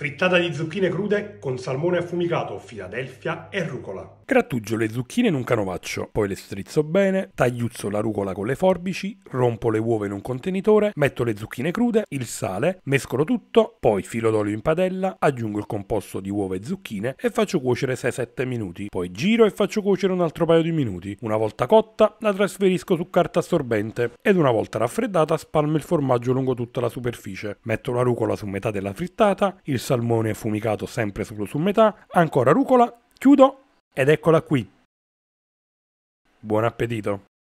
Frittata di zucchine crude con salmone affumicato, Filadelfia e rucola. Grattugio le zucchine in un canovaccio, poi le strizzo bene, tagliuzzo la rucola con le forbici, rompo le uova in un contenitore, metto le zucchine crude, il sale, mescolo tutto, poi filo d'olio in padella, aggiungo il composto di uova e zucchine e faccio cuocere 6-7 minuti. Poi giro e faccio cuocere un altro paio di minuti. Una volta cotta, la trasferisco su carta assorbente ed una volta raffreddata spalmo il formaggio lungo tutta la superficie. Metto la rucola su metà della frittata, il salmone affumicato sempre solo su metà, ancora rucola, chiudo ed eccola qui. Buon appetito!